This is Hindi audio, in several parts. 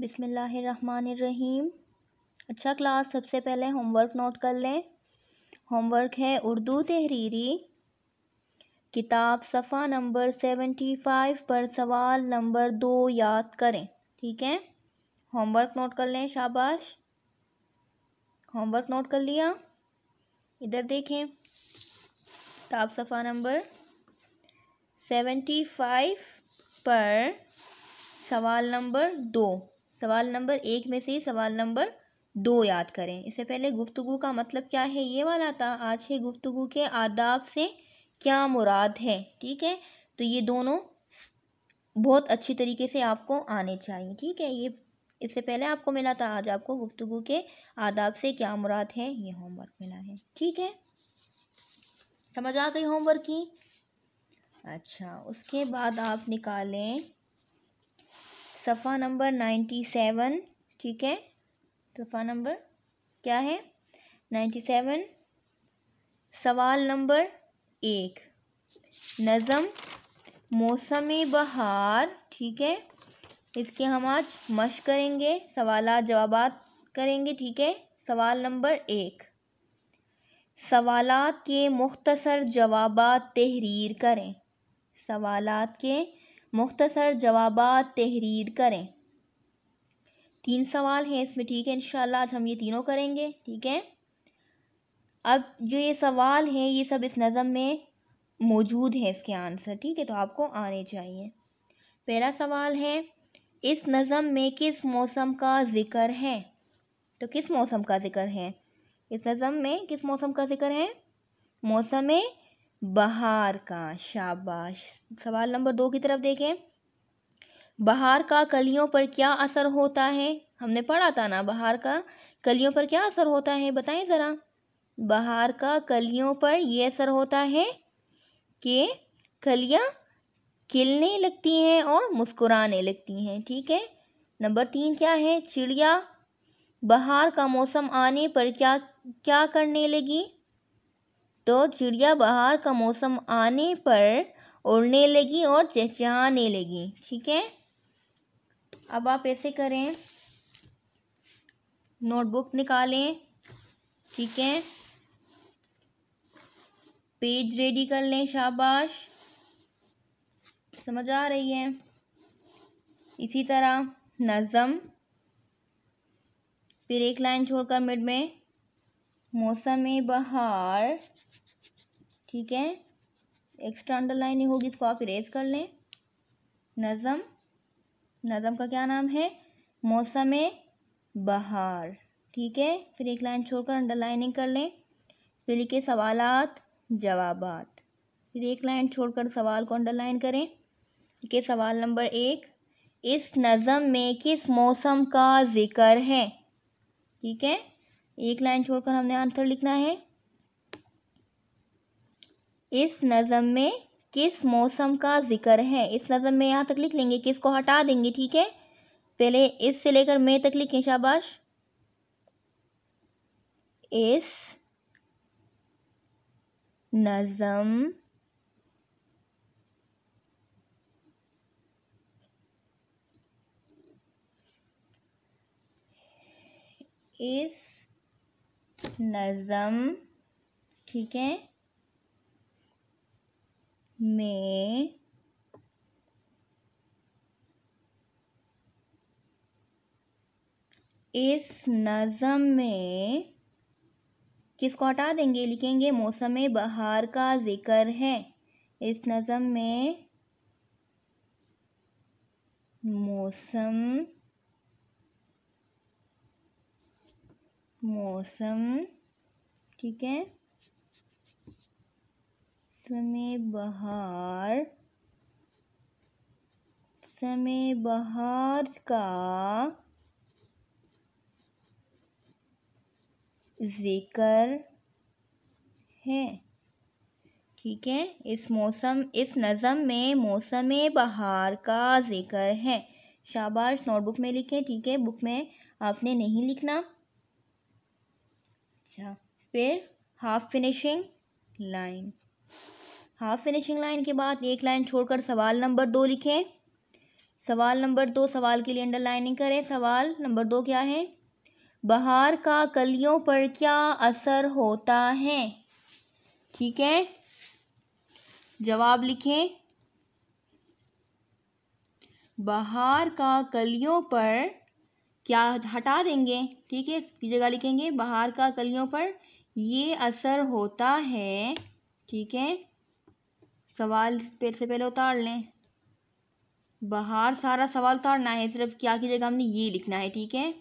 बिसमीम अच्छा क्लास सबसे पहले होमवर्क नोट कर लें होमवर्क है उर्दू तहरीरी किताब सफ़ा नंबर सेवेंटी फाइव पर सवाल नंबर दो याद करें ठीक है होमवर्क नोट कर लें शाबाश होमवर्क नोट कर लिया इधर देखें किताब सफ़ा नंबर सेवेंटी फाइव पर सवाल नंबर दो सवाल नंबर एक में से ही सवाल नंबर दो याद करें इससे पहले गुफ्तु का मतलब क्या है ये वाला था आज है गुफ्तु के आदाब से क्या मुराद है ठीक है तो ये दोनों बहुत अच्छी तरीके से आपको आने चाहिए ठीक है ये इससे पहले आपको मिला था आज आपको गुफ्तु के आदाब से क्या मुराद है ये होमवर्क मिला है ठीक है समझ आ गई होमवर्क की अच्छा उसके बाद आप निकालें सफ़ा नंबर नाइन्टी सेवन ठीक है सफ़ा नंबर क्या है नाइन्टी सेवन सवाल नंबर एक नज़म मौसम बहार ठीक है इसके हम आज मश करेंगे सवाल जवाब करेंगे ठीक है सवाल नंबर एक सवाल के मुख्तसर जवाब तहरीर करें सवाल के मुख्तसर जवाब तहरीर करें तीन सवाल हैं इसमें ठीक है इन आज हम ये तीनों करेंगे ठीक है अब जो ये सवाल हैं ये सब इस नज़म में मौजूद हैं इसके आंसर ठीक है तो आपको आने चाहिए पहला सवाल है इस नज़म में किस मौसम का ज़िक्र है तो किस मौसम का ज़िक्र है इस नज़म में किस मौसम का ज़िक्र है मौसम बहार का शाबाश सवाल नंबर दो की तरफ देखें बहार का कलियों पर क्या असर होता है हमने पढ़ा था ना बहार का कलियों पर क्या असर होता है बताएं ज़रा बहार का कलियों पर यह असर होता है कि कलियाँ खिलने लगती हैं और मुस्कुराने लगती हैं ठीक है नंबर तीन क्या है चिड़िया बहार का मौसम आने पर क्या क्या करने लगी तो चिड़िया बाहर का मौसम आने पर उड़ने लगी और चहचहाने लगी ठीक है अब आप ऐसे करें नोटबुक निकालें ठीक है पेज रेडी कर लें शाबाश समझ आ रही है इसी तरह नज़म फिर एक लाइन छोड़कर मिड में मौसम बहार ठीक है एक्स्ट्रा अंडरलाइनिंग होगी इसको तो आप इरेज कर लें नज़म नज़म का क्या नाम है मौसम बहार ठीक है फिर एक लाइन छोड़कर अंडरलाइनिंग कर लें फिर लिखे सवाल जवाब फिर एक लाइन छोड़कर सवाल को अंडरलाइन करें लिखे सवाल नंबर एक इस नज़म में किस मौसम का ज़िक्र है ठीक है एक लाइन छोड़कर हमने आंसर लिखना है इस नज़म में किस मौसम का जिक्र है इस नज़म में यहाँ तक लिख लेंगे किस को हटा देंगे ठीक है पहले इस से लेकर मैं तक लिखें शाबाश इस नज़म इस नज़म ठीक है में इस नज़म में किसको हटा देंगे लिखेंगे मौसम बहार का जिक्र है इस नज़म में मौसम मौसम ठीक है समय बहार समय बहार का जिक्र है ठीक है इस मौसम इस नज़म में मौसम बहार का जिक्र है शाबाश नोटबुक में लिखें ठीक है बुक में आपने नहीं लिखना अच्छा फिर half finishing line half finishing line के बाद एक लाइन छोड़कर सवाल नंबर दो लिखें सवाल नंबर दो सवाल के लिए अंडरलाइनिंग करें सवाल नंबर दो क्या है बहार का कलियों पर क्या असर होता है ठीक है जवाब लिखें बहार का कलियों पर क्या हटा देंगे ठीक है इसकी जगह लिखेंगे बहार का कलियों पर ये असर होता है ठीक है सवाल पेड़ से पहले उतार लें बाहर सारा सवाल उतारना है सिर्फ क्या की जगह हमने ये लिखना है ठीक है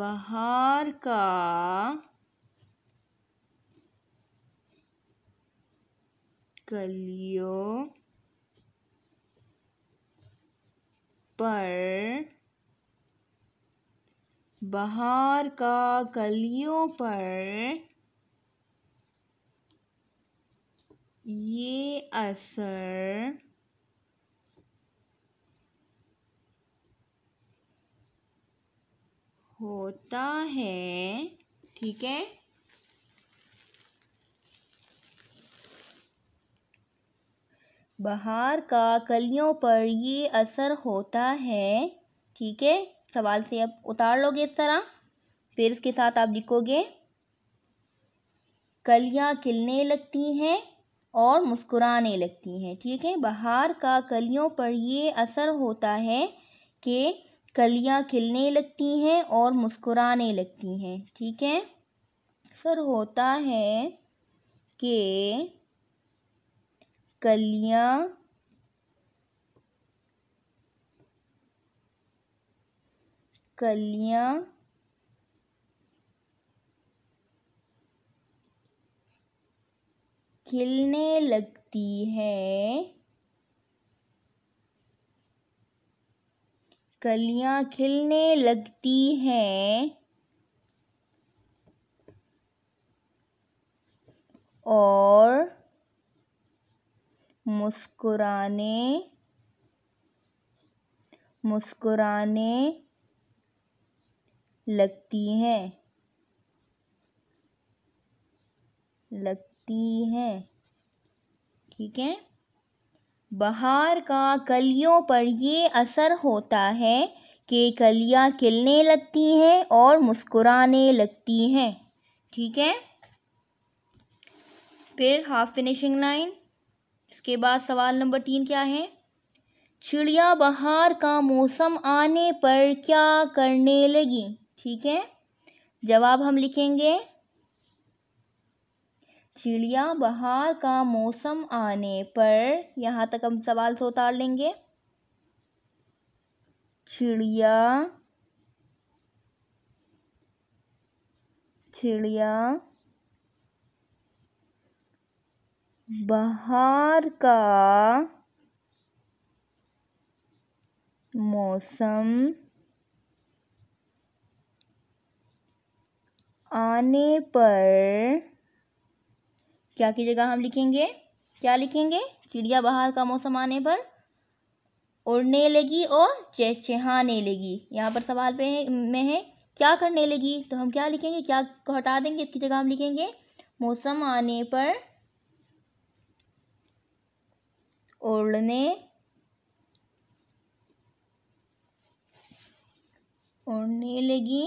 बाहर का कलियों पर बाहर का कलियों पर ये असर होता है ठीक है बहार का कलियों पर ये असर होता है ठीक है सवाल से आप उतार लोगे इस तरह फिर इसके साथ आप लिखोगे कलियाँ खिलने लगती हैं और मुस्कुराने लगती हैं ठीक है बहार का कलियों पर ये असर होता है कि कलियाँ खिलने लगती हैं और मुस्कुराने लगती हैं ठीक है असर होता है कि कलियाँ कलियाँ खिलने लगती है कलियां खिलने लगती हैं और मुस्कुराने मुस्कुराने लगती हैं लग होती है ठीक है बहार का कलियों पर ये असर होता है कि कलियां खिलने लगती हैं और मुस्कुराने लगती हैं ठीक है फिर हाफ फिनिशिंग लाइन इसके बाद सवाल नंबर तीन क्या है चिड़िया बहार का मौसम आने पर क्या करने लगी ठीक है जवाब हम लिखेंगे चिड़िया बहार का मौसम आने पर यहाँ तक हम सवाल से उतार लेंगे चिड़िया चिड़िया बहार का मौसम आने पर क्या की जगह हम लिखेंगे क्या लिखेंगे चिड़िया बाहर का मौसम आने पर उड़ने लगी और चहचहाने लगी यहाँ पर सवाल पे है, में है क्या करने लगी तो हम क्या लिखेंगे क्या को हटा देंगे इसकी जगह हम लिखेंगे मौसम आने पर उड़ने उड़ने लगी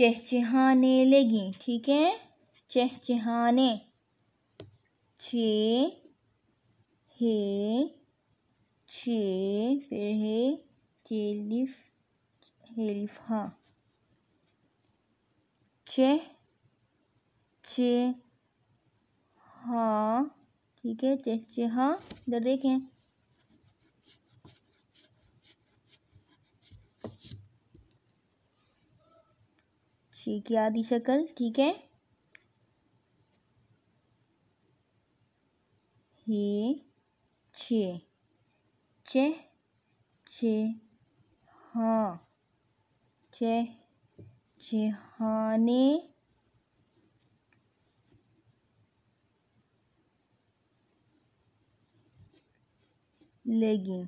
चहचहाने लगी ठीक है चहचहाने छ हे छ फिर हे चेलिफ हेलिफ हाँ चह च हाँ ठीक है चह इधर देखें शी की आधी शक्ल ठीक है ही छे छे छे हाँ छे चे चेहाने लेगी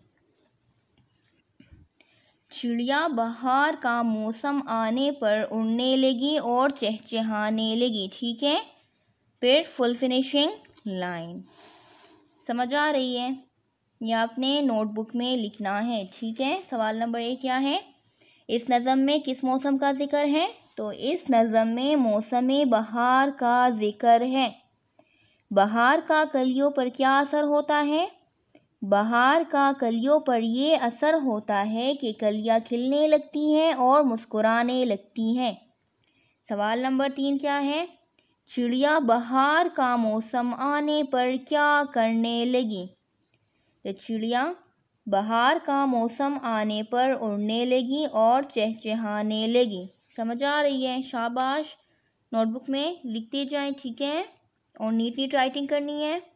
चिड़िया बहार का मौसम आने पर उड़ने लगी और चहचहाने लगी ठीक है फिर फुल फिनिशिंग लाइन समझ आ रही है यह आपने नोटबुक में लिखना है ठीक है सवाल नंबर एक क्या है इस नज़म में किस मौसम का जिक्र है तो इस नज़म में मौसम बहार का जिक्र है बहार का कलियों पर क्या असर होता है बहार का कलियों पर ये असर होता है कि कलियाँ खिलने लगती हैं और मुस्कुराने लगती हैं सवाल नंबर तीन क्या है चिड़िया बहार का मौसम आने पर क्या करने लगी तो चिड़िया बहार का मौसम आने पर उड़ने लगी और चहचहाने लगी समझ आ रही है शाबाश नोटबुक में लिखते जाएं ठीक है और नीट नीट राइटिंग करनी है